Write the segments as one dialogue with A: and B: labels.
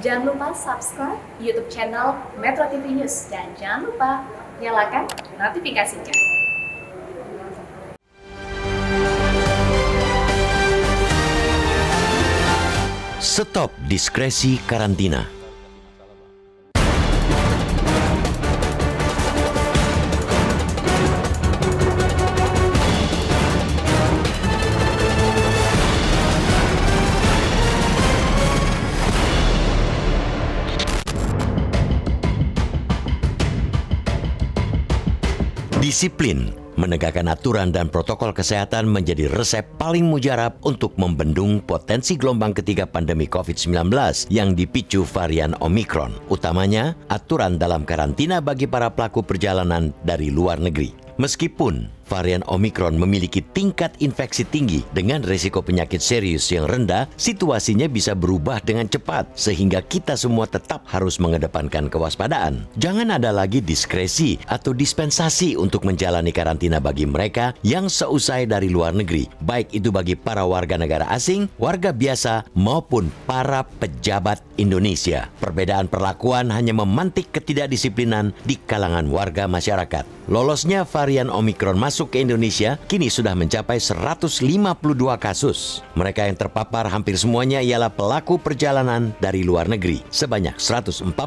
A: Jangan lupa subscribe YouTube channel Metro TV News dan jangan lupa nyalakan notifikasinya. Stop diskresi karantina. Disiplin, menegakkan aturan dan protokol kesehatan menjadi resep paling mujarab untuk membendung potensi gelombang ketiga pandemi COVID-19 yang dipicu varian Omikron, utamanya aturan dalam karantina bagi para pelaku perjalanan dari luar negeri. Meskipun varian Omikron memiliki tingkat infeksi tinggi dengan risiko penyakit serius yang rendah, situasinya bisa berubah dengan cepat sehingga kita semua tetap harus mengedepankan kewaspadaan. Jangan ada lagi diskresi atau dispensasi untuk menjalani karantina bagi mereka yang seusai dari luar negeri, baik itu bagi para warga negara asing, warga biasa, maupun para pejabat Indonesia. Perbedaan perlakuan hanya memantik ketidakdisiplinan di kalangan warga masyarakat. Lolosnya varian Omikron masuk ke Indonesia kini sudah mencapai 152 kasus. Mereka yang terpapar hampir semuanya ialah pelaku perjalanan dari luar negeri. Sebanyak 146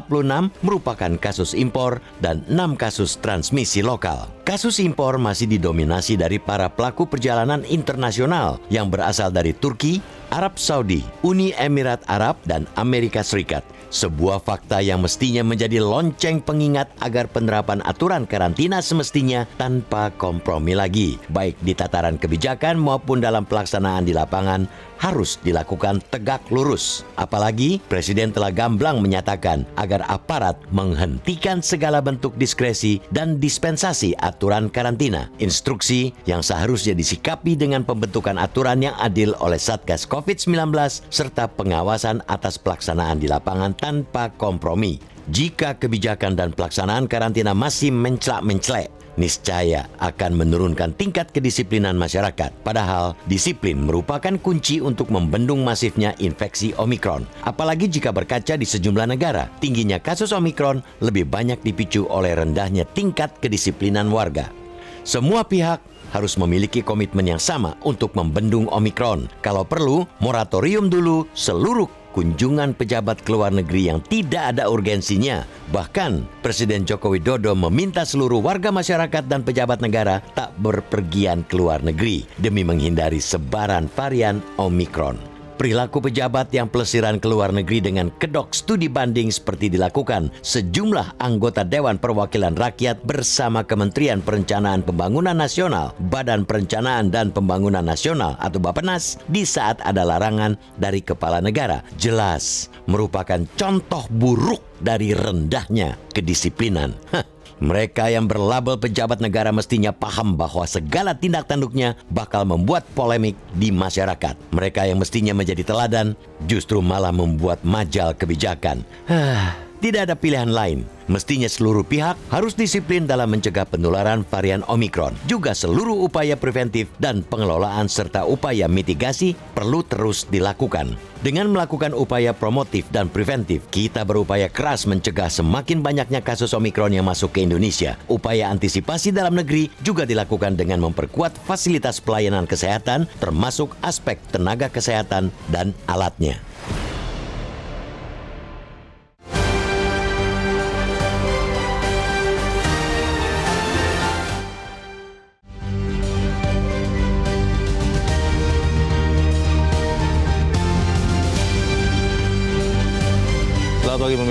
A: merupakan kasus impor dan 6 kasus transmisi lokal. Kasus impor masih didominasi dari para pelaku perjalanan internasional yang berasal dari Turki, Arab Saudi, Uni Emirat Arab, dan Amerika Serikat. Sebuah fakta yang mestinya menjadi lonceng pengingat agar penerapan aturan karantina semestinya tanpa kompromi lagi, baik di tataran kebijakan maupun dalam pelaksanaan di lapangan harus dilakukan tegak lurus. Apalagi Presiden telah gamblang menyatakan agar aparat menghentikan segala bentuk diskresi dan dispensasi aturan karantina. Instruksi yang seharusnya disikapi dengan pembentukan aturan yang adil oleh Satgas COVID-19 serta pengawasan atas pelaksanaan di lapangan tanpa kompromi jika kebijakan dan pelaksanaan karantina masih mencelak mencelak niscaya akan menurunkan tingkat kedisiplinan masyarakat. Padahal, disiplin merupakan kunci untuk membendung masifnya infeksi Omikron. Apalagi jika berkaca di sejumlah negara, tingginya kasus Omikron lebih banyak dipicu oleh rendahnya tingkat kedisiplinan warga. Semua pihak harus memiliki komitmen yang sama untuk membendung Omikron. Kalau perlu, moratorium dulu seluruh kunjungan pejabat ke luar negeri yang tidak ada urgensinya. Bahkan, Presiden Joko Widodo meminta seluruh warga masyarakat dan pejabat negara tak berpergian ke luar negeri demi menghindari sebaran varian Omikron. Perilaku pejabat yang pelesiran ke luar negeri dengan kedok studi banding seperti dilakukan sejumlah anggota Dewan Perwakilan Rakyat bersama Kementerian Perencanaan Pembangunan Nasional, Badan Perencanaan dan Pembangunan Nasional atau Bapenas di saat ada larangan dari kepala negara jelas merupakan contoh buruk dari rendahnya kedisiplinan. Hah. Mereka yang berlabel pejabat negara mestinya paham bahwa segala tindak tanduknya bakal membuat polemik di masyarakat. Mereka yang mestinya menjadi teladan justru malah membuat majal kebijakan. Hah. Tidak ada pilihan lain. Mestinya seluruh pihak harus disiplin dalam mencegah penularan varian Omikron. Juga seluruh upaya preventif dan pengelolaan serta upaya mitigasi perlu terus dilakukan. Dengan melakukan upaya promotif dan preventif, kita berupaya keras mencegah semakin banyaknya kasus Omikron yang masuk ke Indonesia. Upaya antisipasi dalam negeri juga dilakukan dengan memperkuat fasilitas pelayanan kesehatan termasuk aspek tenaga kesehatan dan alatnya.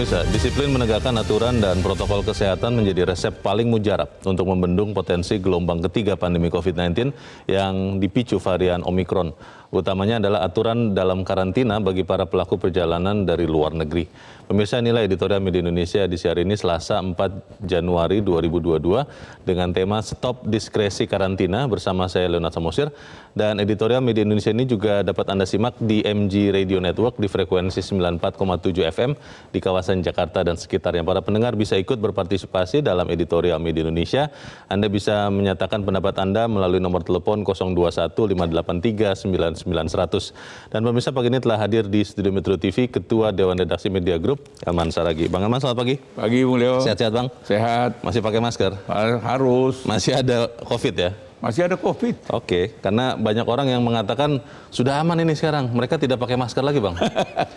B: Pemirsa, disiplin menegakkan aturan dan protokol kesehatan menjadi resep paling mujarab untuk membendung potensi gelombang ketiga pandemi COVID-19 yang dipicu varian Omikron. Utamanya adalah aturan dalam karantina bagi para pelaku perjalanan dari luar negeri. Pemirsa inilah editorial Media Indonesia di siar ini Selasa 4 Januari 2022 dengan tema Stop Diskresi Karantina bersama saya Leonard Samosir. Dan editorial Media Indonesia ini juga dapat Anda simak di MG Radio Network di frekuensi 94,7 FM di kawasan kawasan Jakarta dan sekitarnya. Para pendengar bisa ikut berpartisipasi dalam editorial media Indonesia. Anda bisa menyatakan pendapat Anda melalui nomor telepon 021 583 99100. Dan pemirsa pagi ini telah hadir di Studio Metro TV Ketua Dewan Redaksi Media Group, Aman Saragi. Bang Aman, selamat pagi. Pagi, Bung Leo. Sehat-sehat, Bang? Sehat. Masih pakai masker? Harus. Masih ada COVID ya? masih ada COVID. Oke, okay, karena banyak orang yang mengatakan sudah aman ini sekarang, mereka tidak pakai masker lagi, bang.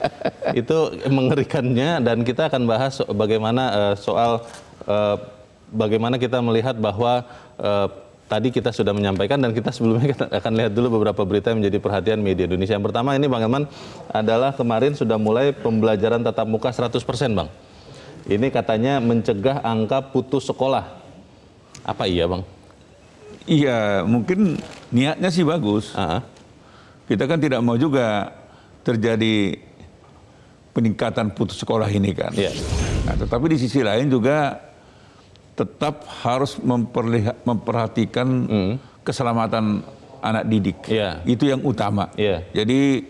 B: Itu mengerikannya dan kita akan bahas bagaimana uh, soal uh, bagaimana kita melihat bahwa uh, tadi kita sudah menyampaikan dan kita sebelumnya kita akan lihat dulu beberapa berita yang menjadi perhatian media Indonesia. Yang pertama ini Bang Elman adalah kemarin sudah mulai pembelajaran tatap muka 100% Bang. Ini katanya mencegah angka putus sekolah. Apa iya Bang?
C: Iya, mungkin niatnya sih bagus. Uh -huh. Kita kan tidak mau juga terjadi peningkatan putus sekolah ini kan. Yeah. Nah, tetapi di sisi lain juga tetap harus memperhatikan mm. keselamatan anak didik. Yeah. Itu yang utama. Yeah. Jadi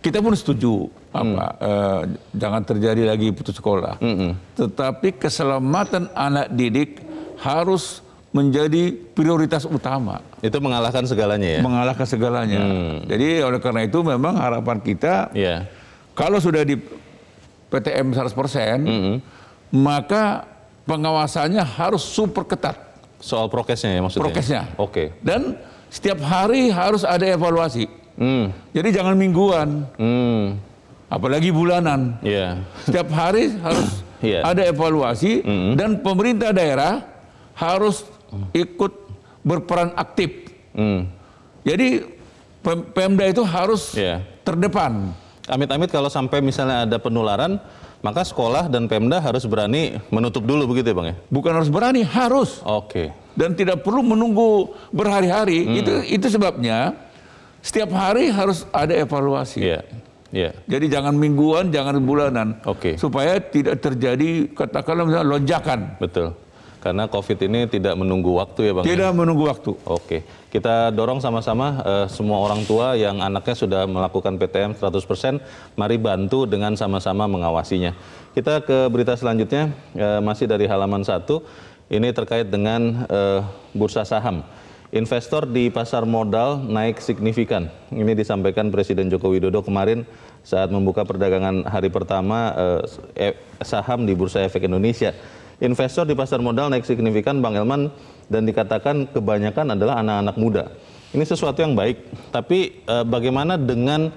C: kita pun setuju mm. apa uh, jangan terjadi lagi putus sekolah. Mm -mm. Tetapi keselamatan anak didik harus menjadi prioritas utama. Itu mengalahkan segalanya ya? Mengalahkan segalanya. Hmm. Jadi oleh karena itu memang harapan kita, yeah. kalau sudah di PTM 100%, mm -hmm. maka pengawasannya harus super ketat. Soal prokesnya ya maksudnya? Prokesnya. Oke. Okay. Dan setiap hari harus ada evaluasi. Mm. Jadi jangan mingguan. Mm. Apalagi bulanan. Yeah. Setiap hari harus yeah. ada evaluasi -hmm. dan pemerintah daerah
B: harus ikut berperan aktif. Hmm. Jadi Pemda itu harus yeah. terdepan. Amit-amit kalau sampai misalnya ada penularan, maka sekolah dan Pemda harus berani menutup dulu begitu ya Bang ya? Bukan harus berani, harus. Oke. Okay. Dan tidak perlu menunggu berhari-hari. Hmm. Itu itu sebabnya
C: setiap hari harus ada evaluasi. Iya. Yeah. Yeah. Jadi jangan mingguan, jangan bulanan.
B: Oke. Okay. Supaya tidak terjadi katakanlah misalnya lonjakan. Betul. Karena COVID ini tidak menunggu waktu ya Bang? Tidak menunggu waktu. Oke, kita dorong sama-sama uh, semua orang tua yang anaknya sudah melakukan PTM 100%, mari bantu dengan sama-sama mengawasinya. Kita ke berita selanjutnya, uh, masih dari halaman 1, ini terkait dengan uh, bursa saham. Investor di pasar modal naik signifikan. Ini disampaikan Presiden Joko Widodo kemarin saat membuka perdagangan hari pertama eh, saham di Bursa Efek Indonesia investor di pasar modal naik signifikan Bang Elman dan dikatakan kebanyakan adalah anak-anak muda. Ini sesuatu yang baik, tapi e, bagaimana dengan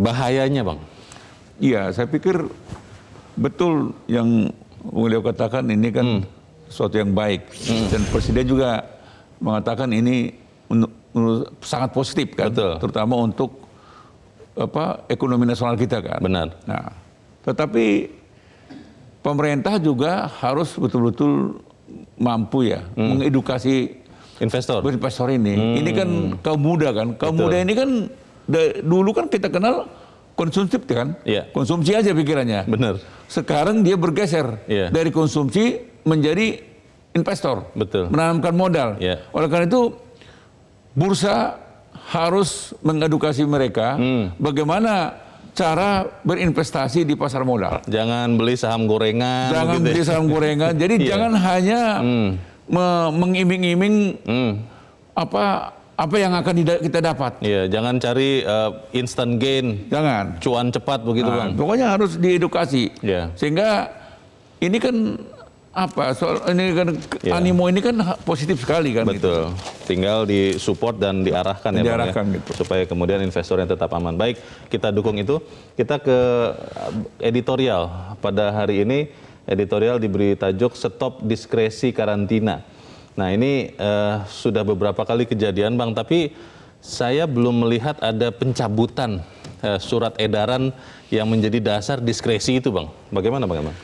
B: bahayanya, Bang? Iya, saya pikir
C: betul yang beliau katakan ini kan hmm. sesuatu yang baik hmm. dan presiden juga mengatakan ini sangat positif kan, betul. terutama untuk apa ekonomi nasional kita kan. Benar. Nah, tetapi pemerintah juga harus betul-betul mampu ya hmm. mengedukasi investor investor ini. Hmm. Ini kan kaum muda kan. Kaum Betul. muda ini kan dulu kan kita kenal konsumtif kan. Yeah. Konsumsi aja pikirannya. Benar. Sekarang dia bergeser yeah. dari konsumsi menjadi investor. Betul. Menanamkan modal. Yeah. Oleh karena itu bursa harus mengedukasi mereka hmm. bagaimana cara berinvestasi di pasar modal. Jangan beli saham gorengan. Jangan gitu. Ya. beli saham gorengan. Jadi yeah. jangan hanya mm. me mengiming-iming mm. apa apa yang akan kita dapat. Iya, jangan cari uh, instant gain. Jangan. Cuan cepat begitu nah, bang. Pokoknya harus diedukasi. Yeah. Sehingga ini kan apa soal ini kan yeah. animo
B: ini kan positif sekali kan gitu. betul gitu. tinggal support dan diarahkan, ya, ya. diarahkan ya, supaya kemudian investor yang tetap aman baik kita dukung itu kita ke eh, editorial pada hari ini editorial diberi tajuk stop diskresi karantina nah ini uh, sudah beberapa kali kejadian bang tapi saya belum melihat ada pencabutan uh, surat edaran yang menjadi dasar diskresi itu bang bagaimana bang, bang?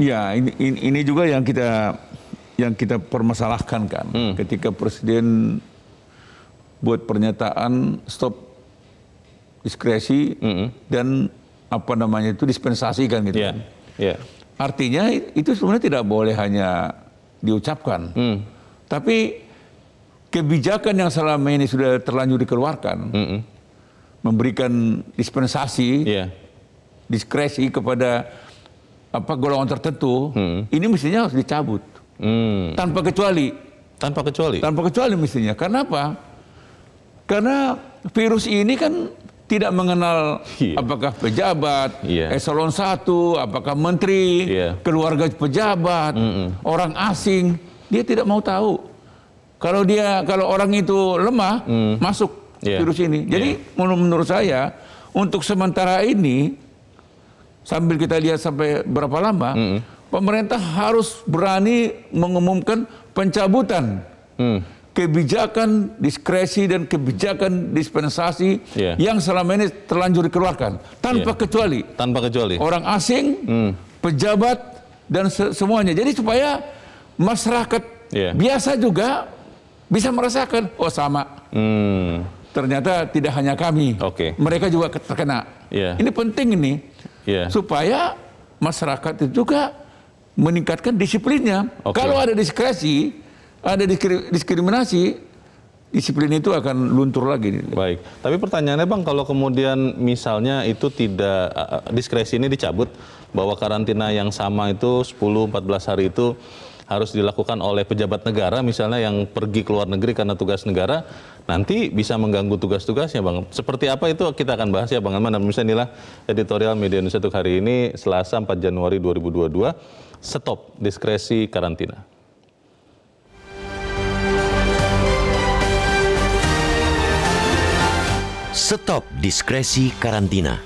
C: Ya, ini, ini juga yang kita yang kita permasalahkan kan. Hmm. Ketika presiden buat pernyataan stop diskresi hmm. dan apa namanya itu dispensasikan gitu. Yeah. Kan. Yeah. Artinya itu sebenarnya tidak boleh hanya diucapkan. Hmm. Tapi kebijakan yang selama ini sudah terlanjur dikeluarkan hmm. memberikan dispensasi yeah. diskresi kepada apa golongan tertentu hmm. ini mestinya harus dicabut hmm. tanpa kecuali tanpa kecuali tanpa kecuali mestinya karena apa karena virus ini kan tidak mengenal yeah. apakah pejabat yeah. eselon satu apakah menteri yeah. keluarga pejabat mm -mm. orang asing dia tidak mau tahu kalau dia kalau orang itu lemah mm. masuk yeah. virus ini jadi yeah. Iya. menurut saya untuk sementara ini sambil kita lihat sampai berapa lama, mm. pemerintah harus berani mengumumkan pencabutan mm. kebijakan diskresi dan kebijakan dispensasi yeah. yang selama ini terlanjur dikeluarkan tanpa yeah. kecuali,
B: tanpa kecuali
C: orang asing, mm. pejabat dan se semuanya. Jadi supaya masyarakat yeah. biasa juga bisa merasakan, oh sama. Mm ternyata tidak hanya kami, okay. mereka juga terkena. Yeah. Ini penting ini yeah. supaya masyarakat itu juga meningkatkan disiplinnya. Okay. Kalau ada diskresi,
B: ada diskriminasi, disiplin itu akan luntur lagi. Baik, tapi pertanyaannya bang, kalau kemudian misalnya itu tidak diskresi ini dicabut bahwa karantina yang sama itu 10-14 hari itu harus dilakukan oleh pejabat negara misalnya yang pergi ke luar negeri karena tugas negara nanti bisa mengganggu tugas-tugasnya Bang. Seperti apa itu kita akan bahas ya Bang Aman dan misalnya inilah editorial Media Indonesia untuk hari ini Selasa 4 Januari 2022 Stop Diskresi Karantina.
A: Stop Diskresi Karantina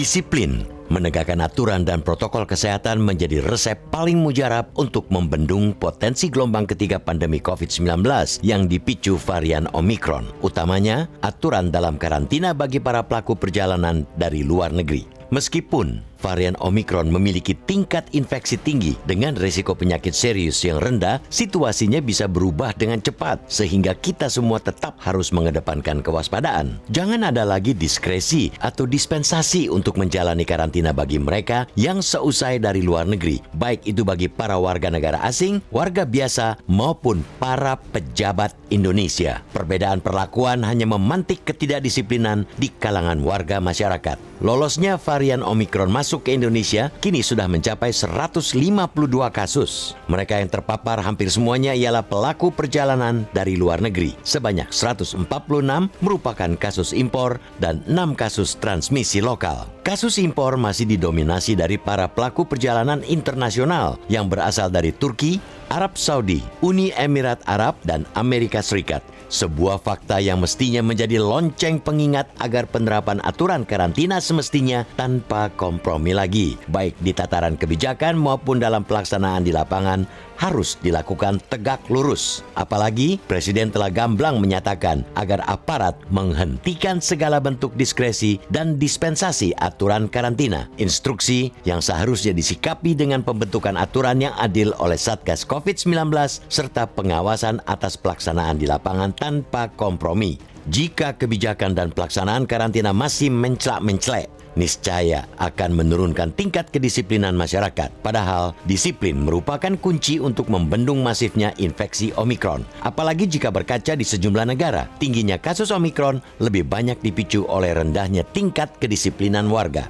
A: Disiplin, menegakkan aturan dan protokol kesehatan menjadi resep paling mujarab untuk membendung potensi gelombang ketiga pandemi COVID-19 yang dipicu varian Omicron. utamanya aturan dalam karantina bagi para pelaku perjalanan dari luar negeri. Meskipun varian Omikron memiliki tingkat infeksi tinggi dengan risiko penyakit serius yang rendah, situasinya bisa berubah dengan cepat sehingga kita semua tetap harus mengedepankan kewaspadaan. Jangan ada lagi diskresi atau dispensasi untuk menjalani karantina bagi mereka yang seusai dari luar negeri, baik itu bagi para warga negara asing, warga biasa maupun para pejabat Indonesia. Perbedaan perlakuan hanya memantik ketidakdisiplinan di kalangan warga masyarakat. Lolosnya varian Omikron masuk masuk ke Indonesia kini sudah mencapai 152 kasus. Mereka yang terpapar hampir semuanya ialah pelaku perjalanan dari luar negeri. Sebanyak 146 merupakan kasus impor dan 6 kasus transmisi lokal. Kasus impor masih didominasi dari para pelaku perjalanan internasional yang berasal dari Turki, Arab Saudi, Uni Emirat Arab, dan Amerika Serikat. Sebuah fakta yang mestinya menjadi lonceng pengingat agar penerapan aturan karantina semestinya tanpa kompromi lagi, baik di tataran kebijakan maupun dalam pelaksanaan di lapangan harus dilakukan tegak lurus. Apalagi Presiden telah gamblang menyatakan agar aparat menghentikan segala bentuk diskresi dan dispensasi aturan karantina. Instruksi yang seharusnya disikapi dengan pembentukan aturan yang adil oleh Satgas COVID-19 serta pengawasan atas pelaksanaan di lapangan tanpa kompromi. Jika kebijakan dan pelaksanaan karantina masih mencelak mencelak niscaya akan menurunkan tingkat kedisiplinan masyarakat. Padahal disiplin merupakan kunci untuk membendung masifnya infeksi Omikron. Apalagi jika berkaca di sejumlah negara, tingginya kasus Omikron lebih banyak dipicu oleh rendahnya tingkat kedisiplinan warga.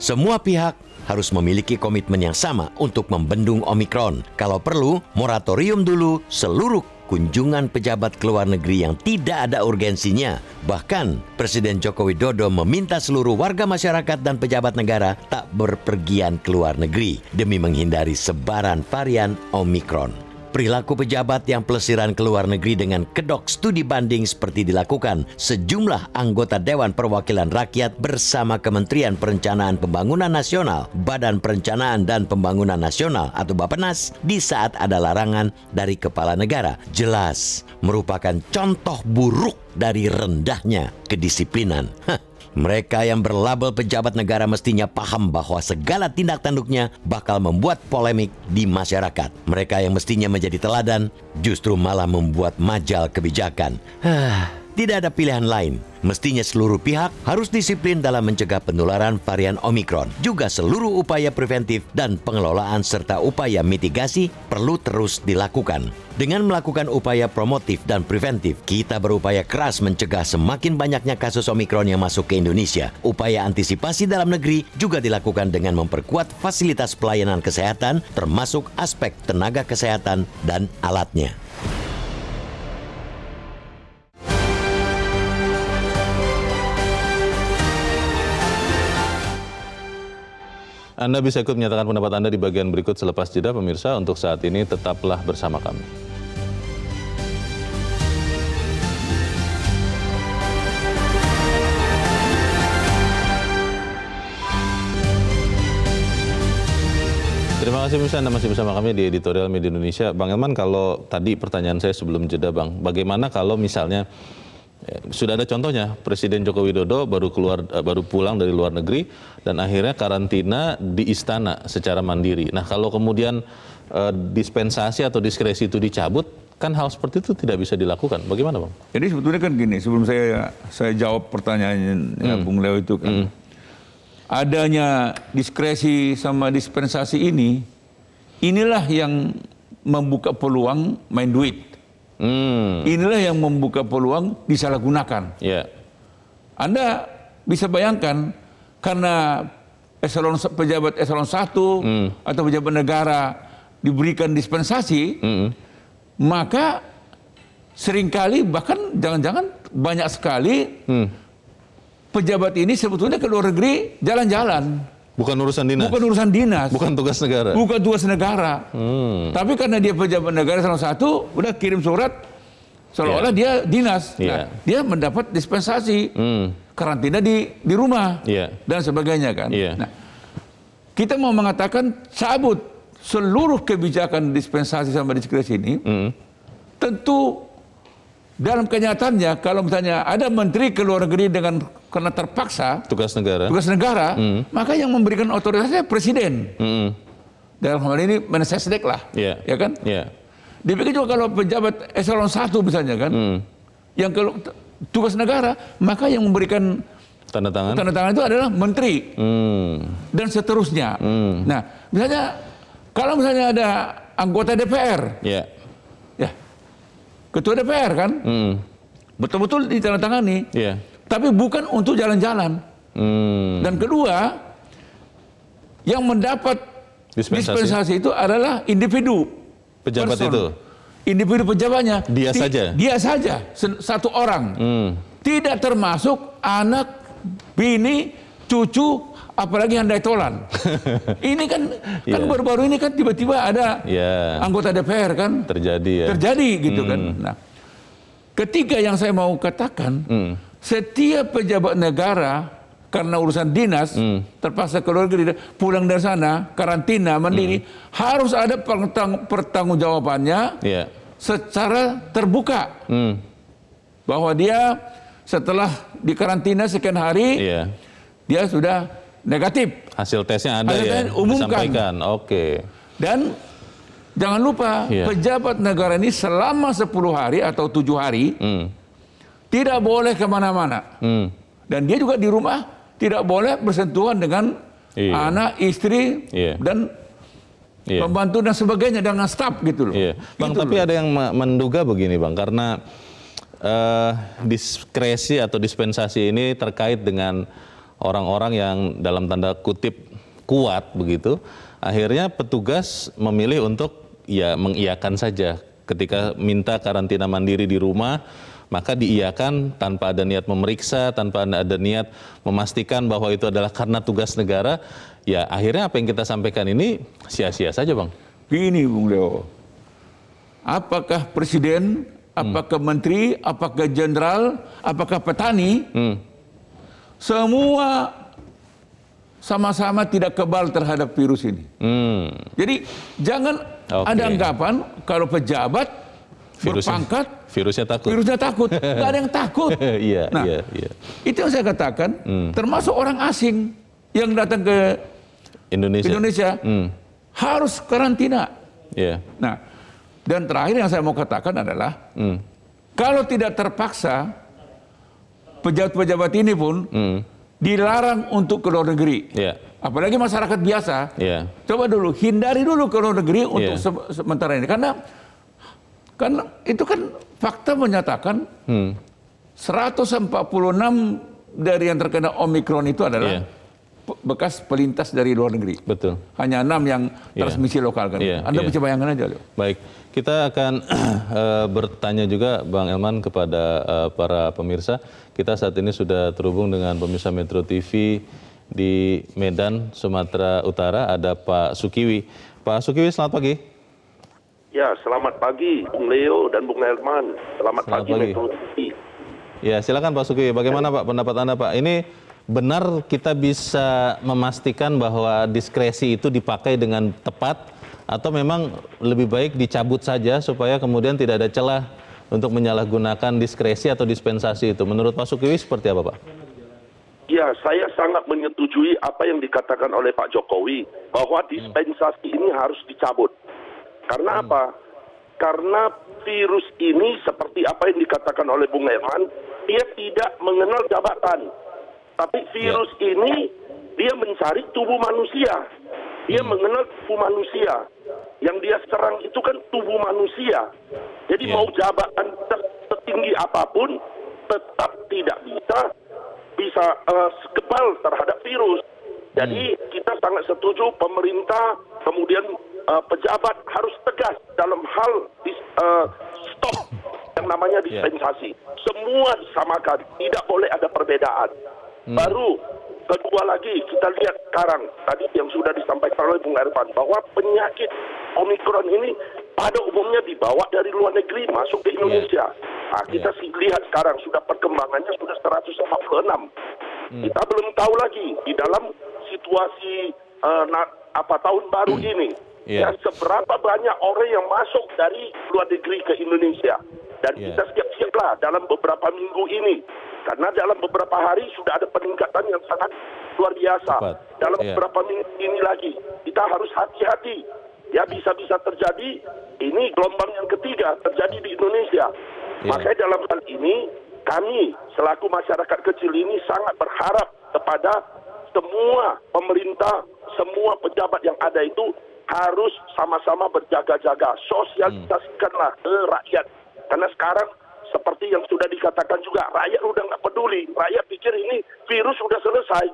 A: Semua pihak harus memiliki komitmen yang sama untuk membendung Omikron. Kalau perlu, moratorium dulu seluruh kunjungan pejabat ke luar negeri yang tidak ada urgensinya. Bahkan, Presiden Joko Widodo meminta seluruh warga masyarakat dan pejabat negara tak berpergian ke luar negeri demi menghindari sebaran varian Omikron. Perilaku pejabat yang pelesiran ke luar negeri dengan kedok studi banding seperti dilakukan sejumlah anggota Dewan Perwakilan Rakyat bersama Kementerian Perencanaan Pembangunan Nasional, Badan Perencanaan dan Pembangunan Nasional atau Bapenas di saat ada larangan dari kepala negara jelas merupakan contoh buruk dari rendahnya kedisiplinan. Hah. Mereka yang berlabel pejabat negara mestinya paham bahwa segala tindak tanduknya bakal membuat polemik di masyarakat. Mereka yang mestinya menjadi teladan justru malah membuat majal kebijakan. Tidak ada pilihan lain. Mestinya seluruh pihak harus disiplin dalam mencegah penularan varian Omikron. Juga seluruh upaya preventif dan pengelolaan serta upaya mitigasi perlu terus dilakukan. Dengan melakukan upaya promotif dan preventif, kita berupaya keras mencegah semakin banyaknya kasus Omikron yang masuk ke Indonesia. Upaya antisipasi dalam negeri juga dilakukan dengan memperkuat fasilitas pelayanan kesehatan termasuk aspek tenaga kesehatan dan alatnya.
B: Anda bisa ikut menyatakan pendapat Anda di bagian berikut selepas jeda pemirsa. Untuk saat ini tetaplah bersama kami. Terima kasih pemirsa Anda masih bersama kami di Editorial Media Indonesia. Bang Elman kalau tadi pertanyaan saya sebelum jeda Bang, bagaimana kalau misalnya sudah ada contohnya Presiden Joko Widodo baru keluar eh, baru pulang dari luar negeri dan akhirnya karantina di istana secara mandiri. Nah, kalau kemudian eh, dispensasi atau diskresi itu dicabut, kan hal seperti itu tidak bisa dilakukan. Bagaimana, Bang? Jadi
C: sebetulnya kan gini, sebelum saya saya jawab pertanyaannya ya, hmm. Bung Leo itu kan. Hmm. Adanya diskresi sama dispensasi ini inilah yang membuka peluang main duit.
B: Hmm.
C: Inilah yang membuka peluang disalahgunakan. Yeah. Anda bisa bayangkan karena eselon pejabat eselon satu hmm. atau pejabat negara diberikan dispensasi, hmm. maka seringkali bahkan jangan-jangan banyak sekali hmm. pejabat ini sebetulnya ke luar negeri jalan-jalan Bukan urusan dinas. Bukan urusan dinas.
B: Bukan tugas negara. Bukan
C: tugas negara.
B: Hmm. Tapi
C: karena dia pejabat negara salah satu, udah kirim surat seolah-olah yeah. dia dinas. Yeah. Nah, iya. dia mendapat dispensasi hmm. karantina di di rumah yeah. dan sebagainya kan. Yeah. Nah, kita mau mengatakan cabut seluruh kebijakan dispensasi sama diskresi ini, hmm. tentu dalam kenyataannya kalau misalnya ada menteri ke luar negeri dengan karena terpaksa
B: tugas negara, tugas negara, mm.
C: maka yang memberikan otoritasnya presiden. Mm. Dalam hal ini Menesesnek lah, yeah. ya kan? Yeah. Dipikir juga kalau pejabat eselon satu misalnya kan, mm. yang kalau tugas negara, maka yang memberikan tanda tangan, tanda tangan itu adalah menteri mm. dan seterusnya. Mm. Nah, misalnya kalau misalnya ada anggota DPR,
B: yeah. ya
C: ketua DPR kan, betul hmm. betul-betul ditandatangani. Yeah tapi bukan untuk jalan-jalan.
B: Hmm. Dan
C: kedua, yang mendapat
B: dispensasi, dispensasi
C: itu adalah individu. Pejabat person. itu? Individu pejabatnya. Dia di, saja? Dia saja, satu orang. Hmm. Tidak termasuk anak, bini, cucu, apalagi handai tolan. ini kan
B: kan iya. baru-baru
C: yeah. ini kan tiba-tiba ada
B: yeah. anggota
C: DPR kan
B: terjadi ya. Terjadi gitu kan. hmm. kan. Nah,
C: ketiga yang saya mau katakan, hmm. Setiap pejabat negara karena urusan dinas hmm. terpaksa negeri, pulang dari sana karantina mandiri hmm. harus ada pertang pertanggungjawabannya yeah. secara terbuka hmm. bahwa dia setelah dikarantina sekian hari
B: yeah. dia sudah negatif hasil tesnya ada hasil ya umumkan oke okay.
C: dan jangan lupa yeah. pejabat negara ini selama 10 hari atau tujuh hari hmm tidak boleh kemana-mana. Hmm. Dan dia juga di rumah tidak boleh bersentuhan dengan iya. anak, istri,
B: iya. dan iya. pembantu dan sebagainya dengan staf gitu loh. Iya. Gitu bang, gitu tapi loh. ada yang menduga begini bang, karena uh, diskresi atau dispensasi ini terkait dengan orang-orang yang dalam tanda kutip kuat begitu, akhirnya petugas memilih untuk ya mengiakan saja ketika minta karantina mandiri di rumah maka diiyakan tanpa ada niat memeriksa, tanpa ada niat memastikan bahwa itu adalah karena tugas negara, ya akhirnya apa yang kita sampaikan ini sia-sia saja Bang. Gini Bung Leo, apakah
C: presiden, hmm. apakah hmm. menteri, apakah jenderal, apakah petani, hmm. semua sama-sama tidak kebal terhadap virus ini. Hmm. Jadi jangan okay. ada anggapan kalau pejabat virusnya, berpangkat, virusnya takut. Virusnya takut, nggak ada yang takut. Iya, nah, iya, iya. Itu yang saya katakan, hmm. termasuk orang asing yang datang ke Indonesia, Indonesia hmm. harus karantina. Iya. Nah, dan terakhir yang saya mau katakan adalah, hmm. kalau tidak terpaksa, pejabat-pejabat ini pun hmm. dilarang untuk ke luar negeri. Yeah. Apalagi masyarakat biasa. Yeah. Coba dulu, hindari dulu ke luar negeri untuk yeah. Iya. sementara ini, karena Kan itu kan fakta menyatakan hmm. 146 dari yang terkena Omikron itu adalah yeah. Iya. bekas pelintas dari luar negeri. Betul. Hanya enam yang iya. transmisi yeah. lokal
B: kan. Yeah. Anda yeah. bisa
C: bayangkan aja loh.
B: Baik. Kita akan eh, bertanya juga Bang Elman kepada uh, para pemirsa. Kita saat ini sudah terhubung dengan pemirsa Metro TV di Medan, Sumatera Utara. Ada Pak Sukiwi. Pak Sukiwi, selamat pagi.
D: Ya, selamat pagi Bung Leo dan Bung Herman. Selamat, selamat
B: pagi, pagi. Metro Ya, silakan Pak Suki. Bagaimana Pak pendapat Anda Pak? Ini benar kita bisa memastikan bahwa diskresi itu dipakai dengan tepat atau memang lebih baik dicabut saja supaya kemudian tidak ada celah untuk menyalahgunakan diskresi atau dispensasi itu. Menurut Pak Sukiwi seperti apa Pak?
D: Ya, saya sangat menyetujui apa yang dikatakan oleh Pak Jokowi bahwa dispensasi ini harus dicabut karena hmm. apa? Karena virus ini seperti apa yang dikatakan oleh Bung Herman, dia tidak mengenal jabatan. Tapi ya. virus ya. ini dia mencari tubuh manusia. Dia hmm. mengenal tubuh manusia. Yang dia serang itu kan tubuh manusia. Jadi ya. mau jabatan tertinggi apapun tetap tidak bisa bisa uh, eh, kebal terhadap virus. Jadi hmm. kita sangat setuju pemerintah kemudian uh, pejabat harus tegas dalam hal dis, uh, eh, stop yang namanya ya. dispensasi. Yeah. Semua disamakan, tidak boleh ada perbedaan. Hmm. Baru kedua lagi kita lihat sekarang tadi yang sudah disampaikan oleh Bung Ervan bahwa penyakit Omikron ini pada umumnya dibawa dari luar negeri masuk ke ya. Indonesia. Yeah. Nah, ya. kita yeah. lihat sekarang sudah perkembangannya sudah 146. Hmm. Kita belum tahu lagi di dalam situasi uh, apa tahun baru hmm. ini yeah. ya seberapa banyak orang yang masuk dari luar negeri ke Indonesia. Dan yeah. kita siap-siaplah dalam beberapa minggu ini. Karena dalam beberapa hari sudah ada peningkatan yang sangat luar biasa. Cepat. dalam yeah. beberapa minggu ini lagi, kita harus hati-hati. Ya bisa-bisa terjadi, ini gelombang yang ketiga terjadi di Indonesia. Yeah. Makanya dalam hal ini, kami selaku masyarakat kecil ini sangat berharap kepada semua pemerintah, semua pejabat yang ada itu harus sama-sama berjaga-jaga. Sosialisasikanlah ke rakyat. Karena sekarang seperti yang sudah dikatakan juga, rakyat udah nggak peduli. Rakyat pikir ini virus sudah selesai.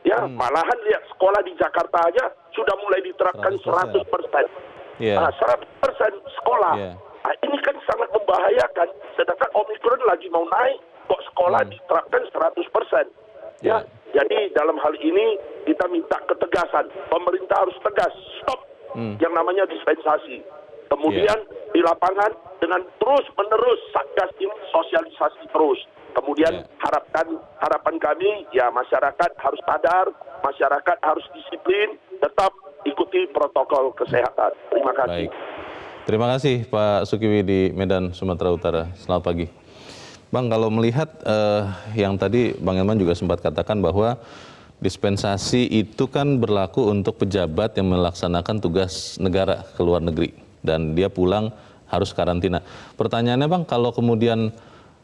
D: Ya, hmm. malahan lihat sekolah di Jakarta aja sudah mulai diterapkan 100%. 100%. persen. Yeah. Nah, 100% sekolah. Yeah. Nah, ini kan sangat membahayakan. Sedangkan Omikron lagi mau naik, kok sekolah hmm. diterapkan 100%. persen. Yeah. Ya, iya. jadi dalam hal ini kita minta ketegasan. Pemerintah harus tegas. Stop hmm. yang namanya dispensasi. Kemudian yeah. di lapangan dengan terus menerus satgas ini sosialisasi terus. Kemudian yeah. harapkan harapan kami ya masyarakat harus sadar, masyarakat harus disiplin, tetap ikuti protokol kesehatan.
B: Terima kasih. Baik. Terima kasih Pak Sukiwi di Medan Sumatera Utara. Selamat pagi. Bang, kalau melihat eh, yang tadi Bang Elman juga sempat katakan bahwa Dispensasi itu kan berlaku untuk pejabat yang melaksanakan tugas negara ke luar negeri dan dia pulang harus karantina. Pertanyaannya Bang, kalau kemudian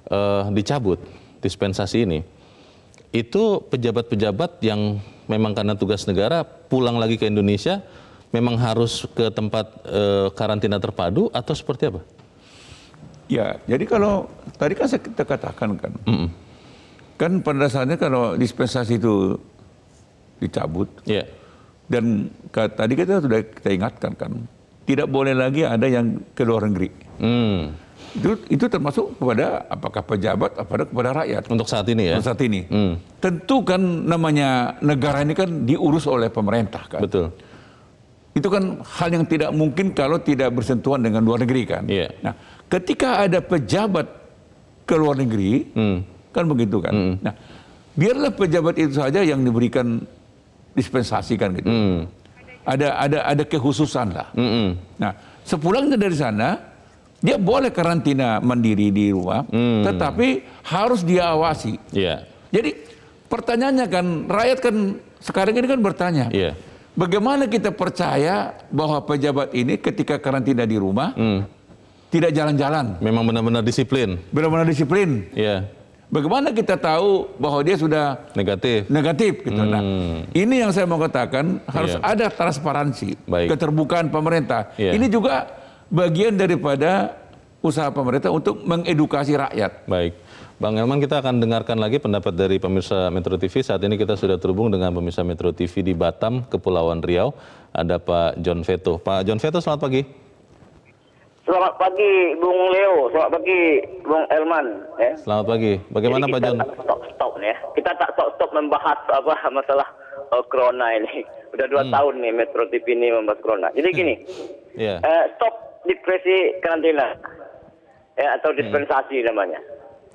B: e, dicabut dispensasi ini, itu pejabat-pejabat yang memang karena tugas negara pulang lagi ke Indonesia memang harus ke tempat e, karantina terpadu atau seperti apa?
C: Ya, jadi kalau tadi kan saya katakan kan, mm -mm. kan pada dasarnya kalau dispensasi itu dicabut. Yeah. Dan tadi kita sudah kita ingatkan kan, tidak boleh lagi ada yang ke luar negeri. Mm. Itu, itu termasuk kepada apakah pejabat, apakah kepada rakyat. Untuk saat ini ya. Untuk saat ini. Hmm. Tentu kan namanya negara ini kan diurus oleh pemerintah kan. Betul. Itu kan hal yang tidak mungkin kalau tidak bersentuhan dengan luar negeri kan. Yeah. Nah, ketika ada pejabat ke luar negeri, hmm. kan begitu kan. Hmm. Nah, biarlah pejabat itu saja yang diberikan dispensasikan gitu. Mm. Ada ada ada kekhususan lah. Mm -mm. Nah, sepulangnya dari sana dia boleh karantina mandiri di rumah, mm. tetapi harus diawasi. Yeah. Jadi pertanyaannya kan rakyat kan sekarang ini kan bertanya. Yeah. Bagaimana kita percaya bahwa pejabat ini ketika karantina di rumah mm. tidak jalan-jalan? Memang benar-benar disiplin. Benar-benar disiplin. Yeah. Bagaimana kita tahu bahwa dia sudah negatif? Negatif gitu. Nah, hmm. Nah, ini yang saya mau katakan harus yeah. ada transparansi, Baik. keterbukaan pemerintah.
B: Yeah. Ini juga
C: bagian daripada usaha pemerintah
B: untuk mengedukasi rakyat. Baik. Bang Elman, kita akan dengarkan lagi pendapat dari pemirsa Metro TV. Saat ini kita sudah terhubung dengan pemirsa Metro TV di Batam, Kepulauan Riau. Ada Pak John Veto. Pak John Veto, selamat pagi.
E: Selamat pagi Bung Leo, selamat pagi Bung Elman. Ya.
B: Selamat pagi. Bagaimana Jadi Pak John?
E: stop stop ya. Kita tak stop stop membahas apa masalah uh, corona ini. Udah dua hmm. tahun nih Metro TV ini membahas corona. Jadi gini, yeah. Iya. uh, stop depresi karantina ya, atau hmm. dispensasi hmm. namanya.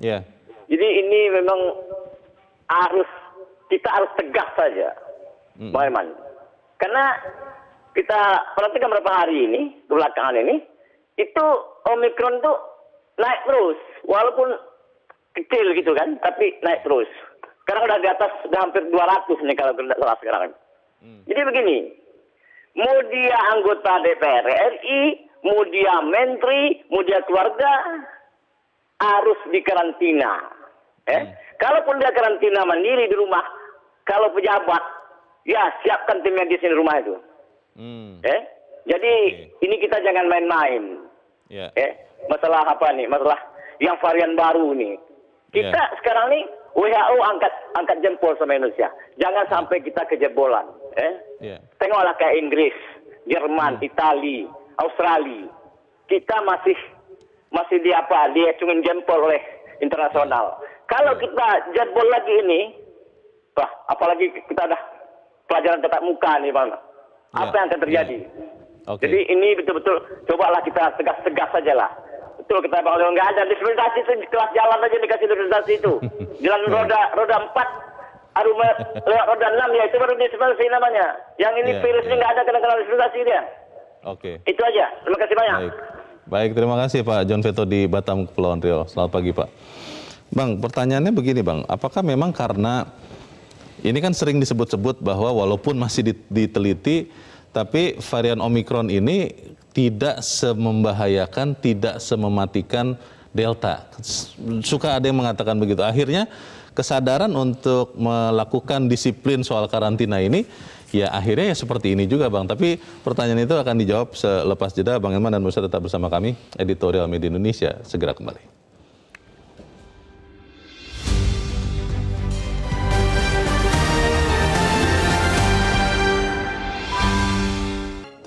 E: Yeah. Jadi ini memang harus kita harus tegas saja, hmm. Bung Elman. Karena kita perhatikan beberapa hari ini, belakangan ini, itu omikron tuh naik terus walaupun kecil gitu kan tapi naik terus sekarang udah di atas udah hampir 200 nih kalau tidak salah sekarang hmm. jadi begini mau dia anggota DPR RI mau dia menteri mau dia keluarga harus dikarantina eh hmm. kalaupun dia karantina mandiri di rumah kalau pejabat ya siapkan tim medis di rumah itu hmm. eh jadi okay. ini kita jangan main-main. Yeah. Eh, masalah apa nih? Masalah yang varian baru nih. Kita yeah. sekarang nih WHO angkat angkat jempol sama Indonesia. Jangan ya. sampai kita kejebolan. Eh, yeah. tengoklah kayak Inggris, Jerman, mm. Italia, Australia. Kita masih masih di apa? cuma jempol oleh internasional. Yeah. Kalau yeah. kita jebol lagi ini, bah, apalagi kita ada pelajaran tetap muka nih bang. Apa yeah. yang akan terjadi? Yeah. Okay. Jadi ini betul-betul cobalah kita tegas-tegas saja lah, Betul kita Bang Leon nggak ada diskriminasi itu kelas jalan aja dikasih diskriminasi itu. Jalan roda roda empat Aruma lewat roda enam ya itu baru diskriminasi namanya. Yang ini yeah, virusnya yeah. nggak ada kena-kena diskriminasi dia. Oke. Okay. Itu aja. Terima kasih banyak. Baik.
B: Baik, terima kasih Pak John Veto di Batam Kepulauan Riau. Selamat pagi Pak. Bang, pertanyaannya begini Bang, apakah memang karena ini kan sering disebut-sebut bahwa walaupun masih diteliti tapi varian Omikron ini tidak semembahayakan, tidak semematikan Delta. Suka ada yang mengatakan begitu. Akhirnya kesadaran untuk melakukan disiplin soal karantina ini ya akhirnya ya seperti ini juga Bang. Tapi pertanyaan itu akan dijawab selepas jeda. Bang Ilman dan Musa tetap bersama kami. Editorial Media Indonesia segera kembali.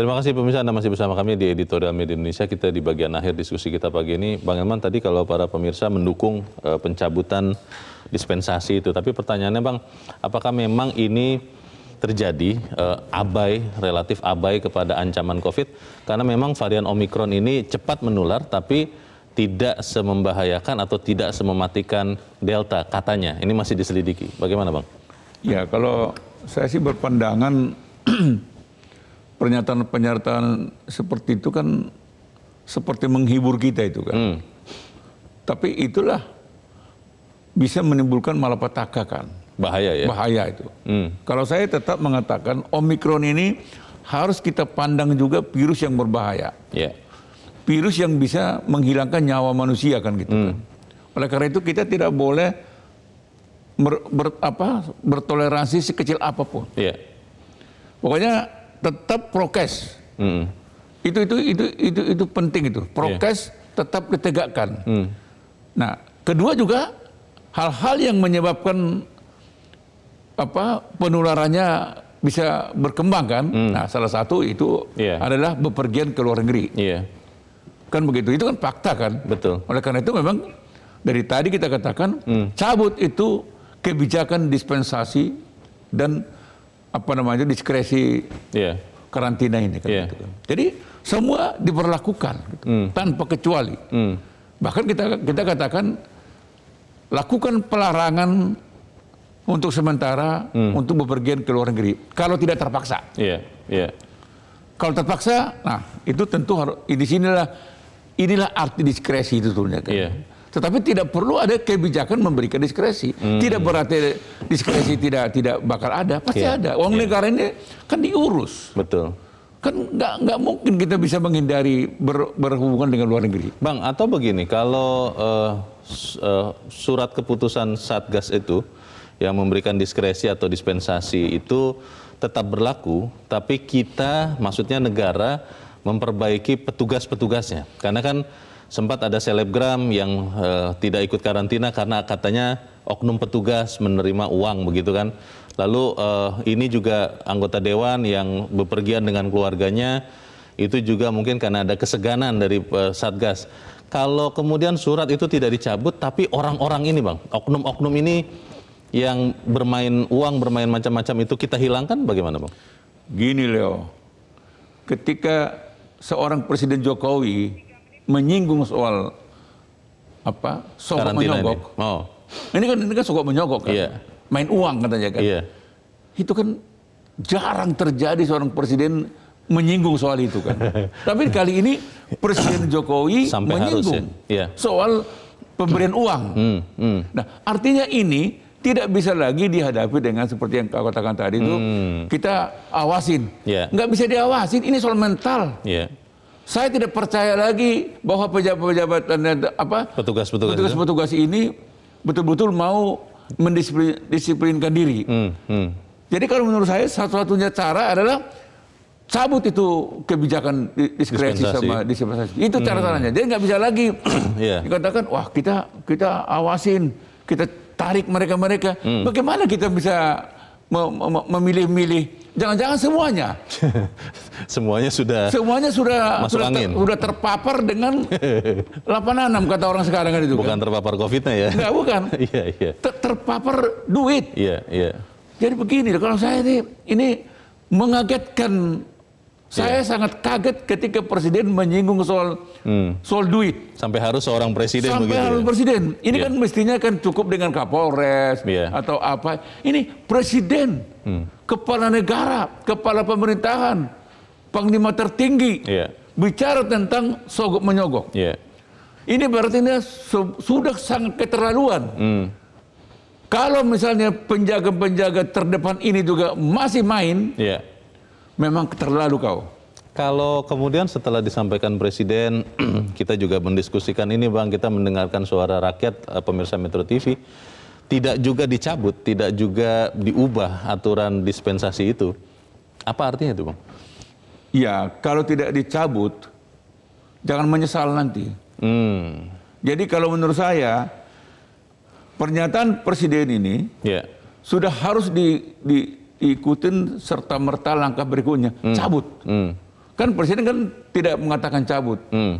B: Terima kasih pemirsa Anda masih bersama kami di Editorial Media Indonesia. Kita di bagian akhir diskusi kita pagi ini, Bang Elman tadi kalau para pemirsa mendukung e, pencabutan dispensasi itu, tapi pertanyaannya Bang, apakah memang ini terjadi e, abai relatif abai kepada ancaman Covid? Karena memang varian Omikron ini cepat menular, tapi tidak semembahayakan atau tidak semematikan Delta katanya. Ini masih diselidiki. Bagaimana Bang?
C: Ya kalau saya sih berpandangan eh, pernyataan-pernyataan seperti itu kan seperti menghibur kita itu kan. Hmm. Tapi itulah bisa menimbulkan malapetaka kan. Bahaya ya. Bahaya itu. Hmm. Kalau saya tetap mengatakan Omikron ini harus kita pandang juga virus yang berbahaya. Yeah. Virus yang bisa menghilangkan nyawa manusia kan gitu kan. hmm. kan. Oleh karena itu kita tidak boleh ber, ber, apa, bertoleransi sekecil apapun. Yeah. Pokoknya tetap prokes. Mm. Itu itu itu itu itu penting itu. Prokes yeah. tetap ditegakkan. Mm. Nah, kedua juga hal-hal yang menyebabkan apa penularannya bisa berkembang kan. Mm. Nah, salah satu itu yeah. adalah bepergian ke luar negeri. Yeah. Kan begitu. Itu kan fakta kan. Betul. Oleh karena itu memang dari tadi kita katakan mm. cabut itu kebijakan dispensasi dan apa namanya diskresi yeah. karantina ini kan, yeah. gitu kan. Jadi semua diperlakukan gitu, mm. tanpa kecuali. Mm. Bahkan kita kita katakan lakukan pelarangan untuk sementara mm. untuk bepergian ke luar negeri kalau tidak terpaksa.
B: Yeah. Yeah.
C: Kalau terpaksa, nah itu tentu harus di sinilah inilah arti diskresi itu sebetulnya kan. Yeah. Tetapi tidak perlu ada kebijakan memberikan diskresi. Hmm. Tidak berarti diskresi tidak tidak bakal ada, pasti yeah. ada. Uang yeah. negara ini kan diurus. Betul. Kan nggak nggak mungkin kita bisa menghindari ber, berhubungan dengan luar negeri.
B: Bang, atau begini, kalau uh, uh, surat keputusan Satgas itu yang memberikan diskresi atau dispensasi itu tetap berlaku, tapi kita maksudnya negara memperbaiki petugas-petugasnya. Karena kan sempat ada selebgram yang uh, tidak ikut karantina karena katanya oknum petugas menerima uang begitu kan. Lalu uh, ini juga anggota dewan yang bepergian dengan keluarganya itu juga mungkin karena ada keseganan dari uh, satgas. Kalau kemudian surat itu tidak dicabut, tapi orang-orang ini bang, oknum-oknum ini yang bermain uang, bermain macam-macam itu kita hilangkan bagaimana bang? Gini Leo,
C: ketika seorang Presiden Jokowi menyinggung soal apa sogok menyogok. Ini. Oh. ini kan ini kan sogok menyogok kan. Yeah. Main uang katanya kan. Yeah. Itu kan jarang terjadi seorang presiden menyinggung soal itu kan. Tapi kali ini Presiden Jokowi Sampai menyinggung ya. Yeah. soal pemberian uang. Hmm, hmm. Nah, artinya ini tidak bisa lagi dihadapi dengan seperti yang kau katakan tadi itu hmm. kita awasin. Yeah. Nggak bisa diawasin, ini soal mental. Yeah. Saya tidak percaya lagi bahwa pejabat-pejabat apa petugas-petugas petugas-petugas ini betul-betul mau mendisiplinkan diri. Hmm, hmm. Jadi kalau menurut saya satu-satunya cara adalah cabut itu kebijakan diskresi dispensasi. sama dispensasi. Itu hmm. cara-caranya. Jadi nggak bisa lagi yeah. Iya. dikatakan wah kita kita awasin, kita tarik mereka-mereka. Hmm. Bagaimana kita bisa memilih-milih Jangan-jangan semuanya.
B: semuanya sudah Semuanya sudah masuk sudah, angin. Ter,
C: sudah terpapar dengan 86 kata orang
B: sekarang kan itu. Kan? Bukan kan? terpapar Covid-nya ya. Enggak, bukan. Iya, iya. Ter,
C: terpapar duit. Iya, iya. Jadi begini, kalau saya ini ini mengagetkan saya yeah. sangat kaget ketika presiden menyinggung soal
B: hmm. soal duit. Sampai harus seorang presiden Sampai begitu. harus ya?
C: presiden. Ini yeah. kan mestinya kan cukup dengan Kapolres yeah. atau apa. Ini presiden, hmm. kepala negara, kepala pemerintahan, panglima tertinggi yeah. bicara tentang sogok menyogok. Yeah. Ini berarti ini sudah sangat keterlaluan. Hmm. Kalau misalnya penjaga-penjaga terdepan ini juga masih main,
B: yeah memang terlalu kau. Kalau kemudian setelah disampaikan Presiden, kita juga mendiskusikan ini Bang, kita mendengarkan suara rakyat eh, pemirsa Metro TV, tidak juga dicabut, tidak juga diubah aturan dispensasi itu. Apa artinya itu Bang? Ya,
C: kalau tidak dicabut, jangan menyesal nanti. Hmm. Jadi kalau menurut saya, pernyataan Presiden ini yeah. sudah harus di, di, Ikutin serta merta langkah berikutnya hmm. cabut hmm. kan presiden kan tidak mengatakan cabut hmm.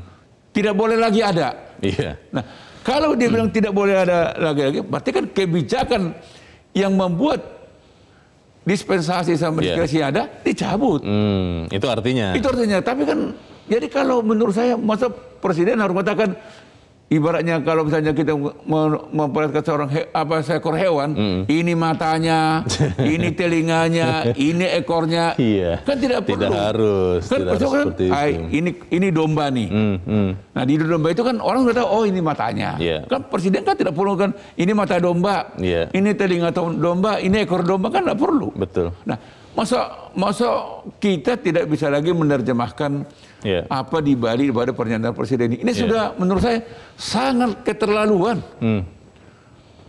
C: tidak boleh lagi ada yeah. nah kalau dia hmm. bilang hmm. tidak boleh ada lagi-lagi berarti kan kebijakan yang membuat dispensasi sama iya. diskresi yeah. ada
B: dicabut hmm. itu artinya itu
C: artinya tapi kan jadi kalau menurut saya masa presiden harus mengatakan ibaratnya kalau misalnya kita memperlihatkan seorang he, apa seekor hewan, mm. ini matanya, ini telinganya, ini ekornya, iya. kan tidak, tidak perlu. harus. Kan tidak harus kan, itu. Ay, ini ini domba nih. Mm, mm. Nah di domba itu kan orang sudah tahu oh ini matanya. Yeah. Kan presiden kan tidak perlu kan ini mata domba, yeah. ini telinga domba, ini ekor domba kan tidak perlu. Betul. Nah Masa masa kita tidak bisa lagi menerjemahkan yeah. apa di Bali pada pernyataan presiden ini? Ini yeah. sudah menurut saya sangat keterlaluan. Hmm.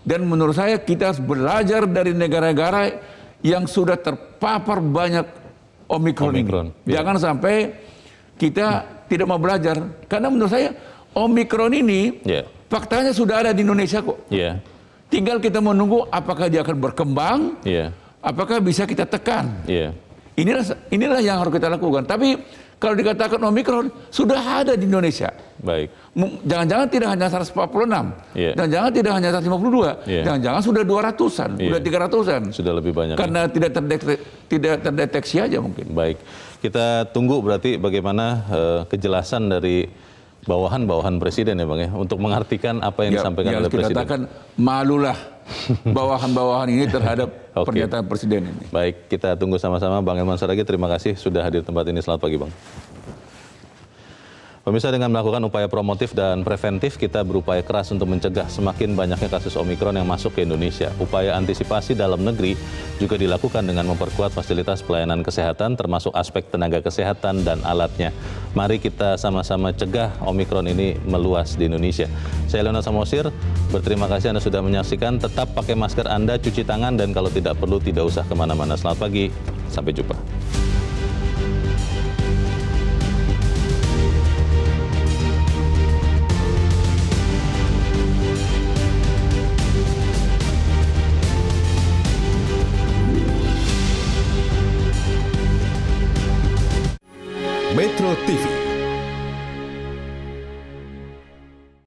C: Dan menurut saya kita harus belajar dari negara-negara yang sudah terpapar banyak Omikron, Omikron ini. Iya. Yeah. Jangan sampai kita hmm. tidak mau belajar. Karena menurut saya Omikron ini yeah. faktanya sudah ada di Indonesia kok. Yeah. Tinggal kita menunggu apakah dia akan berkembang. Yeah apakah bisa kita tekan? Yeah. Inilah inilah yang harus kita lakukan. Tapi kalau dikatakan Omikron sudah ada di Indonesia. Baik. Jangan-jangan tidak hanya 146. enam, dan iya. jangan tidak hanya 152. jangan iya. Jangan-jangan sudah 200-an, yeah. sudah 300-an.
B: Sudah lebih banyak. Karena ya. tidak terdeteksi, tidak terdeteksi aja mungkin. Baik. Kita tunggu berarti bagaimana uh, kejelasan dari bawahan-bawahan presiden ya Bang ya untuk mengartikan apa yang ya, disampaikan ya, oleh kita presiden. Katakan malulah bawahan-bawahan ini terhadap okay. pernyataan Presiden ini. Baik, kita tunggu sama-sama Bang Elman Saragi. Terima kasih sudah hadir tempat ini. Selamat pagi Bang. Pemirsa dengan melakukan upaya promotif dan preventif kita berupaya keras untuk mencegah semakin banyaknya kasus Omikron yang masuk ke Indonesia. Upaya antisipasi dalam negeri juga dilakukan dengan memperkuat fasilitas pelayanan kesehatan termasuk aspek tenaga kesehatan dan alatnya. Mari kita sama-sama cegah Omikron ini meluas di Indonesia. Saya Leonard Samosir, berterima kasih Anda sudah menyaksikan. Tetap pakai masker Anda, cuci tangan, dan kalau tidak perlu tidak usah kemana-mana. Selamat pagi, sampai jumpa.
A: Metro TV.